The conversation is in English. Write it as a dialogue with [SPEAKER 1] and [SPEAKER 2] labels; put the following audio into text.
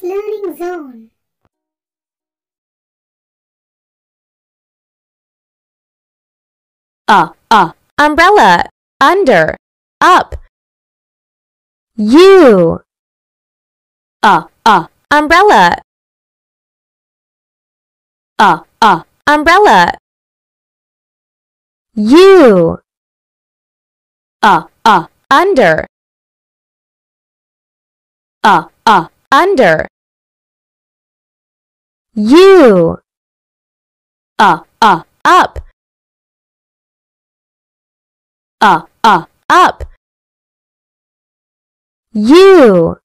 [SPEAKER 1] Kids Learning Ah, Uh, uh, umbrella, under, up. you Uh, uh, umbrella. Uh, uh, umbrella. you Uh, uh, under. Uh, uh, under You. uh uh up uh uh up You.